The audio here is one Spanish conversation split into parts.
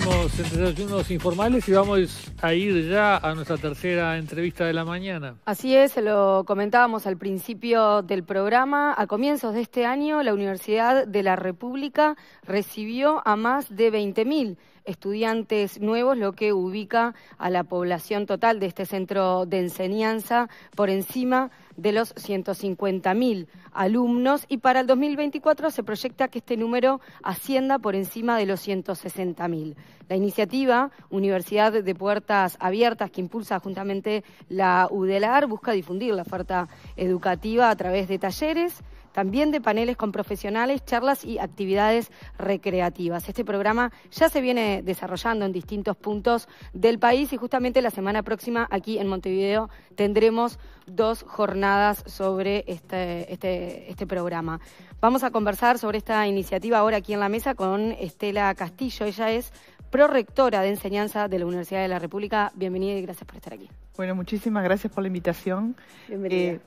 seguimos entre informales y vamos a ir ya a nuestra tercera entrevista de la mañana. Así es, lo comentábamos al principio del programa. A comienzos de este año, la Universidad de la República recibió a más de 20.000 estudiantes nuevos, lo que ubica a la población total de este centro de enseñanza por encima de los 150.000 alumnos y para el 2024 se proyecta que este número ascienda por encima de los 160.000. La iniciativa Universidad de Puertas Abiertas que impulsa juntamente la UDELAR busca difundir la oferta educativa a través de talleres, también de paneles con profesionales, charlas y actividades recreativas. Este programa ya se viene desarrollando en distintos puntos del país y justamente la semana próxima aquí en Montevideo tendremos dos jornadas sobre este, este, este, programa. Vamos a conversar sobre esta iniciativa ahora aquí en la mesa con Estela Castillo. Ella es prorectora de enseñanza de la Universidad de la República. Bienvenida y gracias por estar aquí. Bueno, muchísimas gracias por la invitación. Bienvenida. Eh,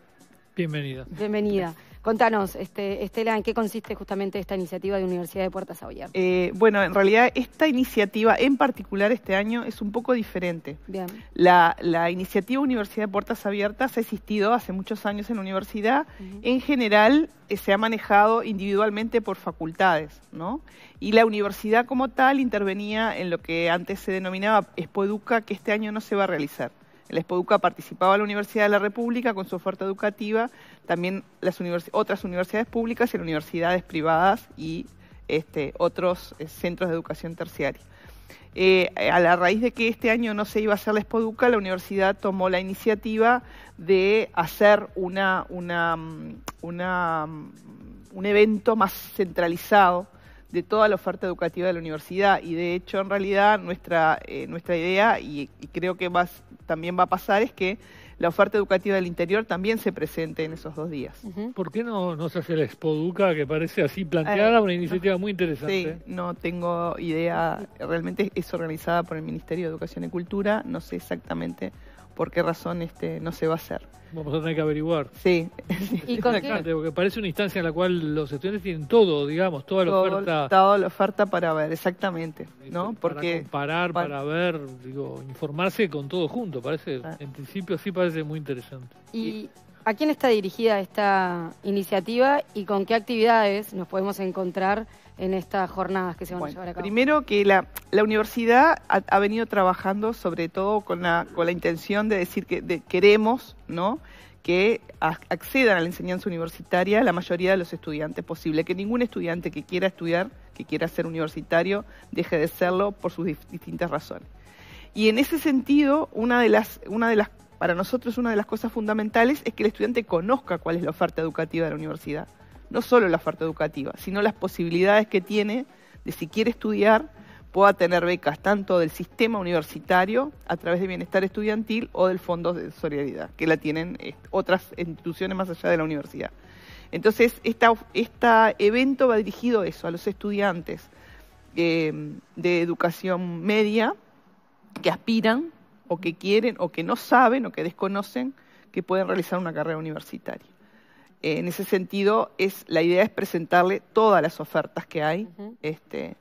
bienvenida. Bienvenida. Contanos, este, Estela, ¿en qué consiste justamente esta iniciativa de Universidad de Puertas Abiertas? Eh, bueno, en realidad esta iniciativa en particular este año es un poco diferente. Bien. La, iniciativa Universidad de Puertas Abiertas ha existido hace muchos años en la universidad. En general eh, se ha manejado individualmente por facultades, ¿no? Y la universidad como tal intervenía en lo que antes se denominaba Expoeduca, que este año no se va a realizar. El Espoduca participaba la Universidad de la República con su oferta educativa, también las otras universidades públicas y universidades privadas y este, otros eh, centros de educación terciaria. Eh, a la raíz de que este año no se iba a hacer la Espoduca, la universidad tomó la iniciativa de hacer mm, mm, un evento más centralizado de toda la oferta educativa de la universidad y de hecho en realidad nuestra, eh, nuestra idea y, creo que también va a pasar es que la oferta educativa del interior también se presente en esos dos días. ¿Por qué no, no se hace la Duca, que parece así planteada, eh, una iniciativa muy interesante? Sí, no tengo idea, realmente es organizada por el Ministerio de Educación y Cultura, no sé exactamente por qué razón este no se va a hacer. Vamos a tener que averiguar. Sí. ¿Y con qué? Porque parece una instancia en la cual los estudiantes tienen todo, digamos, toda la todo, oferta. Toda la oferta para ver, exactamente. ¿no? Para comparar, para... ver, digo, informarse con todo junto. Parece, ah. en principio sí parece muy interesante. Y, ¿A quién está dirigida esta iniciativa y con qué actividades nos podemos encontrar en estas jornadas que se van a llevar a cabo? Primero que la, universidad ha, venido trabajando sobre todo con la, con la intención de decir que queremos ¿no? que accedan a la enseñanza universitaria la mayoría de los estudiantes posible, que ningún estudiante que quiera estudiar, que quiera ser universitario, deje de serlo por sus distintas razones. Y en ese sentido, una de las, una de las para nosotros una de las cosas fundamentales es que el estudiante conozca cuál es la oferta educativa de la universidad. No solo la oferta educativa, sino las posibilidades que tiene de si quiere estudiar, pueda tener becas tanto del sistema universitario a través de bienestar estudiantil o del Fondo de Solidaridad, que la tienen eh, otras instituciones más allá de la universidad. Entonces, este evento va dirigido a eso, a los estudiantes eh, de educación media que aspiran o que quieren o que no saben o que desconocen que pueden realizar una carrera universitaria. Eh, en ese sentido, es, la idea es presentarle todas las ofertas que hay. este,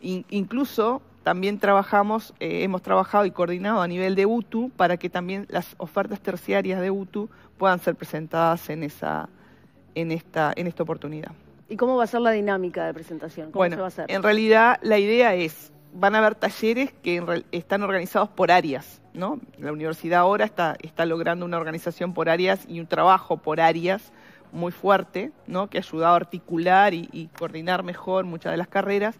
incluso también trabajamos, eh, hemos trabajado y coordinado a nivel de UTU para que también las ofertas terciarias de UTU puedan ser presentadas en, esa, en, esta, en esta oportunidad. ¿Y cómo va a ser la dinámica de presentación? bueno, en realidad la idea es van a haber talleres que están organizados por áreas. ¿no? La universidad ahora está, está logrando una organización por áreas y un trabajo por áreas muy fuerte, ¿no? que ha ayudado a articular y, coordinar mejor muchas de las carreras.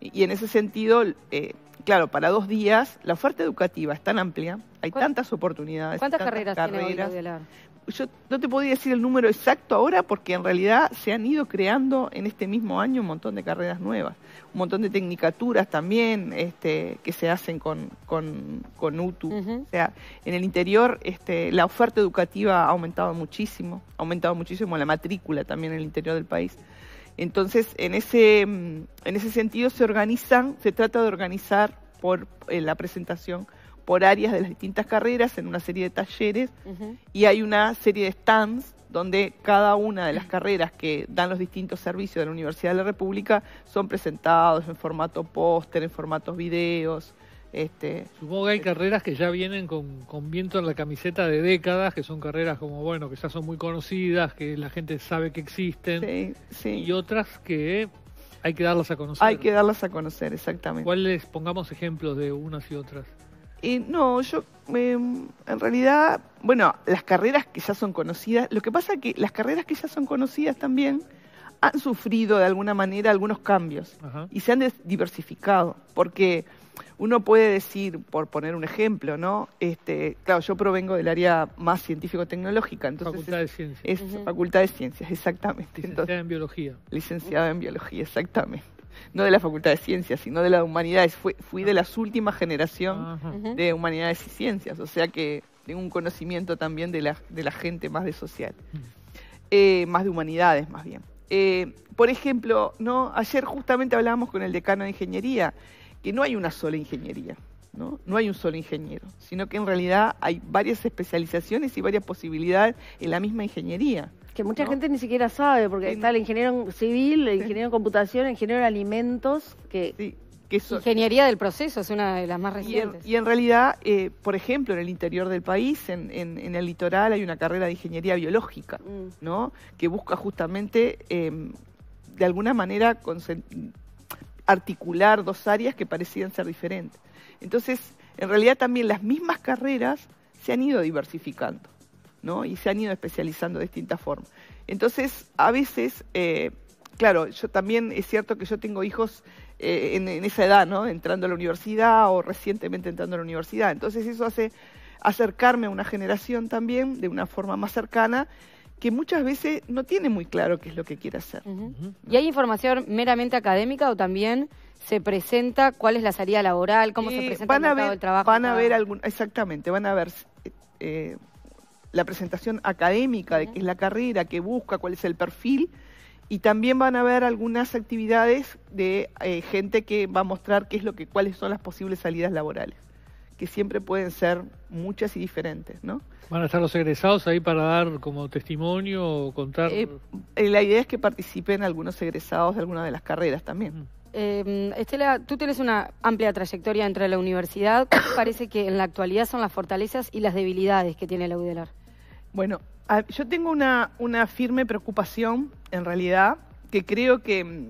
Y, en ese sentido, eh, claro, para dos días la oferta educativa es tan amplia, hay tantas oportunidades. ¿Cuántas carreras, carreras La hoy yo no te podía decir el número exacto ahora porque en realidad se han ido creando en este mismo año un montón de carreras nuevas, un montón de tecnicaturas también este, que se hacen con, UTU. O sea, en el interior este, la oferta educativa ha aumentado muchísimo, ha aumentado muchísimo la matrícula también en el interior del país. Entonces, en ese, mm, en ese sentido se organizan, se trata de organizar por eh, la presentación horarias de las distintas carreras en una serie de talleres y hay una serie de stands donde cada una de las carreras que dan los distintos servicios de la Universidad de la República son presentados en formato póster, en formatos videos. Este, Supongo que hay carreras que ya vienen con, viento en la camiseta de décadas, que son carreras como, bueno, que ya son muy conocidas, que la gente sabe que existen, y otras que hay que darlas a conocer. Hay que darlas a conocer, exactamente. ¿Cuáles, pongamos ejemplos de unas y otras? no, yo em, en realidad, bueno, las carreras que ya son conocidas, lo que pasa es que las carreras que ya son conocidas también han sufrido de alguna manera algunos cambios y se han diversificado, porque uno puede decir, por poner un ejemplo, ¿no? Este, claro, yo provengo del área más científico-tecnológica, entonces Facultad de Ciencias. Facultad de Ciencias, exactamente. Licenciada en Biología. Licenciada en Biología, exactamente. no de la Facultad de Ciencias, sino de la Humanidades. Fui, de las últimas generación de Humanidades y Ciencias, o sea que tengo un conocimiento también de la, de la gente más de social, mm. eh, más de Humanidades más bien. Eh, por ejemplo, ¿no? ayer justamente hablábamos con el decano de Ingeniería, que no hay una sola ingeniería. ¿No? ¿no? hay un solo ingeniero, sino que en realidad hay varias especializaciones y varias posibilidades en la misma ingeniería. Que mucha gente ni siquiera sabe, porque está el ingeniero civil, el ingeniero computación, el ingeniero alimentos, que... Sí. Ingeniería del proceso es una de las más recientes. Y en, realidad, eh, por ejemplo, en el interior del país, en, el litoral, hay una carrera de ingeniería biológica, mm. ¿no? Que busca justamente, em, de alguna manera, articular dos áreas que parecían ser diferentes. Entonces, en realidad también las mismas carreras se han ido diversificando. ¿no? Y se han ido especializando de distintas formas. Entonces, a veces, eh, claro, yo también es cierto que yo tengo hijos eh, en, esa edad, ¿no? Entrando a la universidad o recientemente entrando a la universidad. Entonces, eso hace acercarme a una generación también de una forma más cercana que muchas veces no tiene muy claro qué es lo que quiere hacer. ¿Y hay información meramente académica o también se presenta cuál es la salida laboral, cómo se presenta el mercado a ver, trabajo? Van a ver exactamente, van a ver eh, la presentación académica de qué es la carrera, qué busca, cuál es el perfil, y también van a haber algunas actividades de eh, gente que va a mostrar qué es lo que, cuáles son las posibles salidas laborales, que siempre pueden ser muchas y diferentes, ¿no? Van a estar los egresados ahí para dar como testimonio o contar. Eh, eh, la idea es que participen algunos egresados de alguna de las carreras también. Mm. Em, Estela, tú tienes una amplia trayectoria entre la universidad. parece que en la actualidad son las fortalezas y las debilidades que tiene la UDELAR? Bueno, yo tengo una, una firme preocupación, en realidad, que creo que, mm,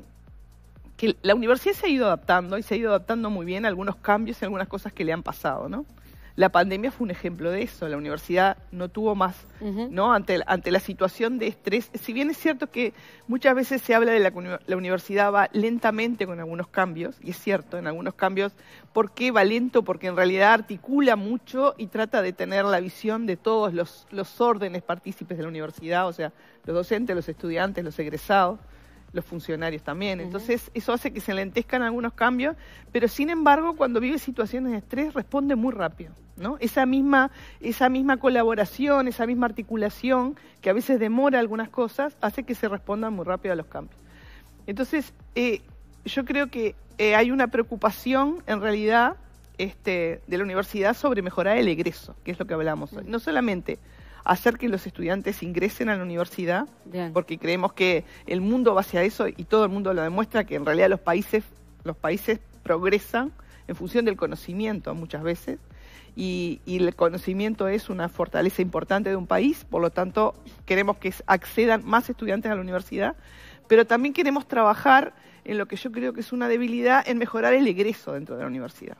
que, la universidad se ha ido adaptando y se ha ido adaptando muy bien a algunos cambios y algunas cosas que le han pasado, ¿no? La pandemia fue un ejemplo de eso. La universidad no tuvo más, ¿no? Ante, ante la situación de estrés. Si bien es cierto que muchas veces se habla de la, la universidad va lentamente con algunos cambios, y es cierto, en algunos cambios, ¿por qué va lento? Porque en realidad articula mucho y trata de tener la visión de todos los, los órdenes partícipes de la universidad, o sea, los docentes, los estudiantes, los egresados los funcionarios también. Entonces, eso hace que se lentezcan algunos cambios, pero sin embargo, cuando vive situaciones de estrés, responde muy rápido. ¿no? Esa, misma, esa misma colaboración, esa misma articulación, que a veces demora algunas cosas, hace que se respondan muy rápido a los cambios. Entonces, eh, yo creo que eh, hay una preocupación, en realidad, este, de la universidad sobre mejorar el egreso, que es lo que hablamos hoy. Mm. No solamente hacer que los estudiantes ingresen a la universidad, porque creemos que el mundo va hacia eso y todo el mundo lo demuestra, que en realidad los países, los países progresan en función del conocimiento muchas veces. y, el conocimiento es una fortaleza importante de un país, por lo tanto queremos que accedan más estudiantes a la universidad, pero también queremos trabajar en lo que yo creo que es una debilidad, en mejorar el egreso dentro de la universidad.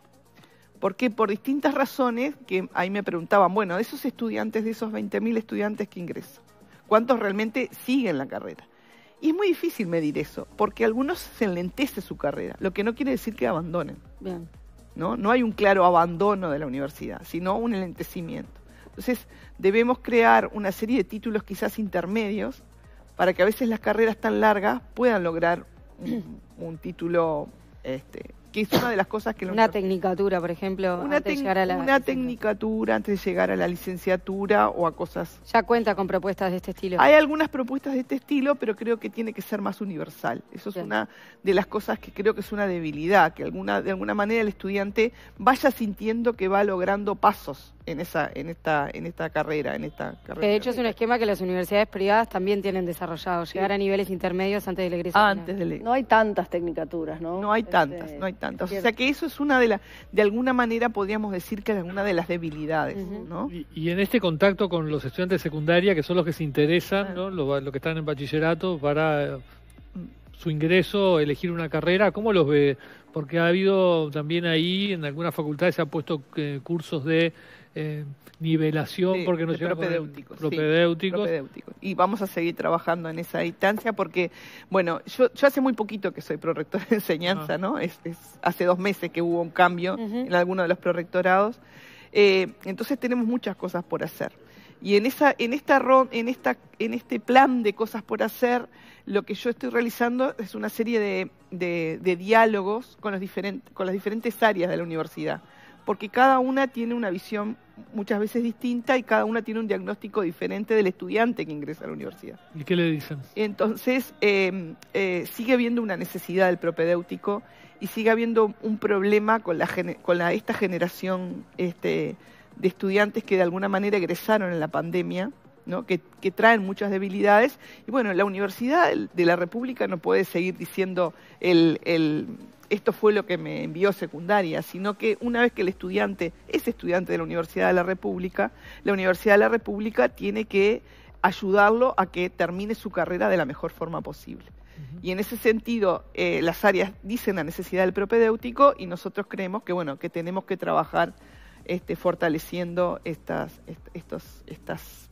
Porque Por distintas razones que ahí me preguntaban, bueno, de esos estudiantes, de esos 20.000 estudiantes que ingresan, ¿cuántos realmente siguen la carrera? Y es muy difícil medir eso, porque algunos se enlentece su carrera, lo que no quiere decir que abandonen. Bien. ¿no? no hay un claro abandono de la universidad, sino un enlentecimiento. Entonces, debemos crear una serie de títulos quizás intermedios para que a veces las carreras tan largas puedan lograr un, título este, que es una de las cosas que... Una tecnicatura, por ejemplo, una antes llegar a la... Una tecnicatura antes de llegar a la licenciatura o a cosas... Ya cuenta con propuestas de este estilo. Hay algunas propuestas de este estilo, pero creo que tiene que ser más universal. Eso es una de las cosas que creo que es una debilidad, que alguna, de alguna manera el estudiante vaya sintiendo que va logrando pasos en esa en esta en esta carrera en esta carrera que de hecho es un esquema que las universidades privadas también tienen desarrollado llegar a niveles intermedios antes del egreso ah, antes no hay tantas tecnicaturas no no hay tantas este, no hay o sea que eso es una de las, de alguna manera podríamos decir que es una de las debilidades, ¿no? Y, en este contacto con los estudiantes de secundaria, que son los que se interesan, ¿no? Los, que están en bachillerato, para eh, mm. su ingreso, elegir una carrera, ¿cómo los ve? Porque ha habido también ahí, en algunas facultades se han puesto eh, cursos de eh, nivelación porque no propedéuticos, Y vamos a seguir trabajando en esa distancia porque, bueno, yo, hace muy poquito que soy prorector de enseñanza, ah. ¿no? Es, hace dos meses que hubo un cambio en alguno de los prorectorados. Eh, entonces tenemos muchas cosas por hacer. Y en esa, en esta en esta, en este plan de cosas por hacer, lo que yo estoy realizando es una serie de, de, de diálogos con, los diferentes, con las diferentes áreas de la universidad porque cada una tiene una visión muchas veces distinta y cada una tiene un diagnóstico diferente del estudiante que ingresa a la universidad. ¿Y qué le dicen? Entonces, em, eh, sigue habiendo una necesidad del propedéutico y sigue habiendo un problema con, esta generación este, de estudiantes que de alguna manera egresaron en la pandemia. Que, traen muchas debilidades. Y bueno, la Universidad de la República no puede seguir diciendo el esto fue lo que me envió secundaria, sino que una vez que el estudiante es estudiante de la Universidad de la República, la Universidad de la República tiene que ayudarlo a que termine su carrera de la mejor forma posible. Y en ese sentido, eh, las áreas dicen la necesidad del propedéutico y nosotros creemos que, bueno, que tenemos que trabajar este, fortaleciendo estas, estas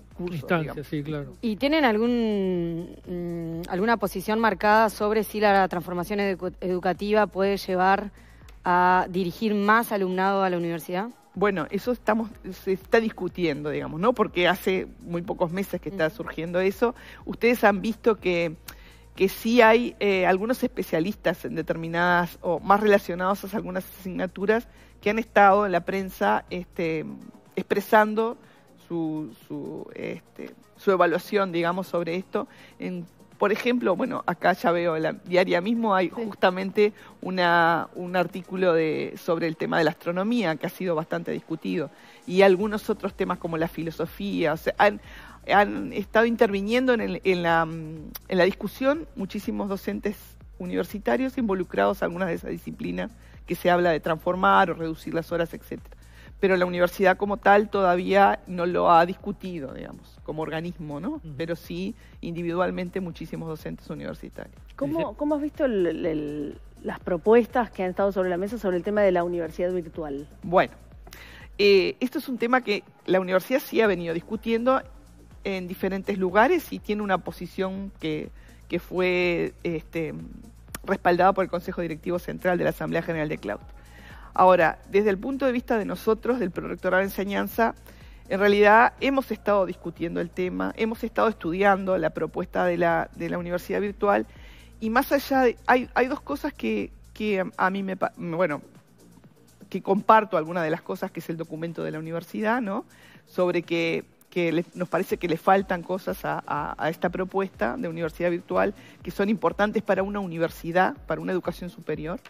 claro. ¿Y tienen algún, mm, alguna posición marcada sobre si la transformación educativa puede llevar a dirigir más alumnado a la universidad? Bueno, eso estamos, se está discutiendo, digamos, ¿no? Porque hace muy pocos meses que está surgiendo eso. Ustedes han visto que, que sí hay eh, algunos especialistas en determinadas, o más relacionados a algunas asignaturas, que han estado en la prensa este, expresando su, este, su, evaluación, digamos, sobre esto. En, por ejemplo, bueno, acá ya veo la diaria mismo hay justamente una, un artículo de, sobre el tema de la astronomía que ha sido bastante discutido y algunos otros temas como la filosofía. O sea, han, estado interviniendo en, en, la, en la discusión muchísimos docentes universitarios involucrados en algunas de esas disciplinas que se habla de transformar o reducir las horas, etcétera pero la universidad como tal todavía no lo ha discutido, digamos, como organismo, ¿no? Pero sí individualmente muchísimos docentes universitarios. ¿Cómo, cómo has visto las propuestas que han estado sobre la mesa sobre el tema de la universidad virtual? Bueno, eh, esto es un tema que la universidad sí ha venido discutiendo en diferentes lugares y tiene una posición que, fue este, respaldada por el Consejo Directivo Central de la Asamblea General de Cloud. Ahora, desde el punto de vista de nosotros, del Prorectorado de Enseñanza, en realidad hemos estado discutiendo el tema, hemos estado estudiando la propuesta de la, universidad virtual y más allá de, hay, dos cosas que, a mí me, bueno, que comparto algunas de las cosas que es el documento de la universidad, ¿no? Sobre que, nos parece que le faltan cosas a esta propuesta de universidad virtual que son importantes para una universidad, para una educación superior.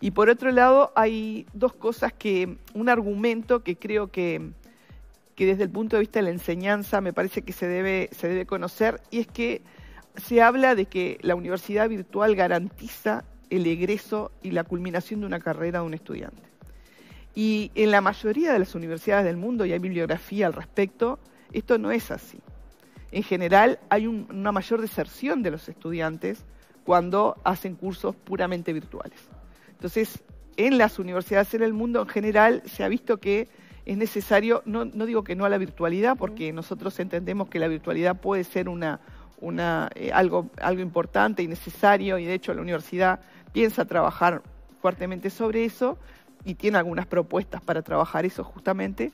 Y por otro lado, hay dos cosas que, un argumento que creo que, desde el punto de vista de la enseñanza me parece que se debe, se debe conocer, y es que se habla de que la universidad virtual garantiza el egreso y la culminación de una carrera de un estudiante. Y en la mayoría de las universidades del mundo, y hay bibliografía al respecto, esto no es así. En general hay una mayor deserción de los estudiantes cuando hacen cursos puramente virtuales. Entonces, en las universidades, en el mundo en general, se ha visto que es necesario, no, no digo que no a la virtualidad, porque nosotros entendemos que la virtualidad puede ser una, una, eh, algo, algo importante y necesario, y de hecho la universidad piensa trabajar fuertemente sobre eso y tiene algunas propuestas para trabajar eso justamente,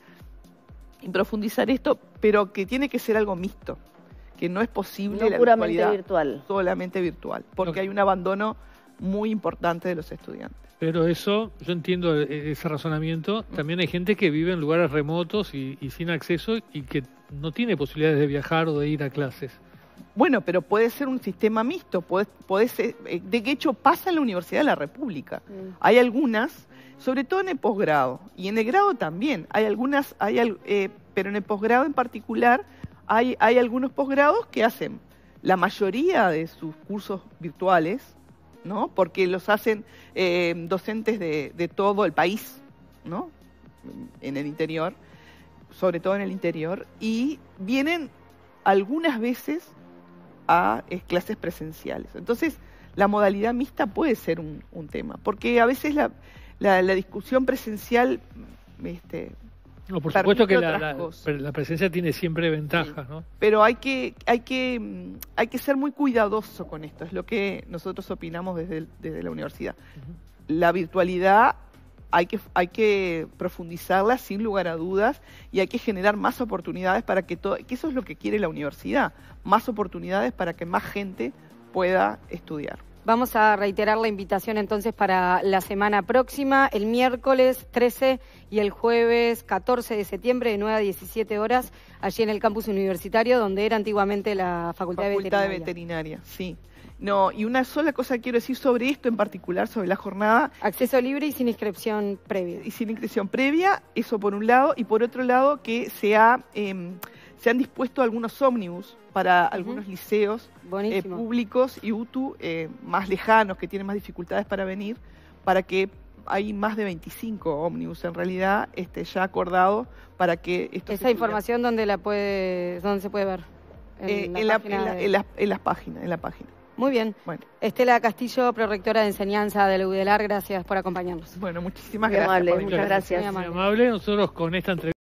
y profundizar esto, pero que tiene que ser algo mixto, que no es posible la virtual. solamente virtual, porque hay un abandono muy importante de los estudiantes. Pero eso, yo entiendo e-, e-, ese razonamiento. También hay gente que vive en lugares remotos y, sin acceso y que no tiene posibilidades de viajar o de ir a clases. Bueno, pero puede ser un sistema mixto. Eh, de hecho, pasa en la Universidad de la República. Mm. Hay algunas, sobre todo en el posgrado, y en el grado también. Hay algunas, hay, eh, pero en el posgrado en particular, hay, hay algunos posgrados que hacen la mayoría de sus cursos virtuales porque los hacen eh, docentes de, todo el país, ¿no? En el interior, sobre todo en el interior, y vienen algunas veces a eh, clases presenciales. Entonces, la modalidad mixta puede ser un, tema, porque a veces la, discusión presencial este, no, por supuesto que la, presencia tiene siempre ventajas, ¿no? Pero hay que, hay, que, hay que ser muy cuidadoso con esto, es lo que nosotros opinamos desde, desde la universidad. La virtualidad hay que, hay que profundizarla sin lugar a dudas y hay que generar más oportunidades para que todo, que eso es lo que quiere la universidad, más oportunidades para que más gente pueda estudiar. Vamos a reiterar la invitación entonces para la semana próxima, el miércoles 13 y el jueves 14 de septiembre de 9 a 17 horas, allí en el campus universitario donde era antiguamente la Facultad, de Veterinaria. Facultad De Veterinaria sí. No, y una sola cosa quiero decir sobre esto en particular, sobre la jornada. Acceso libre y sin inscripción previa. Y sin inscripción previa, eso por un lado, y por otro lado que se ha... Em, se han dispuesto algunos ómnibus para algunos liceos eh, públicos y UTU eh, más lejanos, que tienen más dificultades para venir, para que hay más de 25 ómnibus en realidad este, ya acordado para que... Esto ¿Esa información dónde, la puede, dónde se puede ver? En, eh, la en, las páginas, en la página. Muy bien. Bueno. Estela Castillo, prorectora de enseñanza de UDELAR, gracias por acompañarnos. Bueno, muchísimas gracias. muchas gracias. Muy amable. Nosotros con esta entrevista.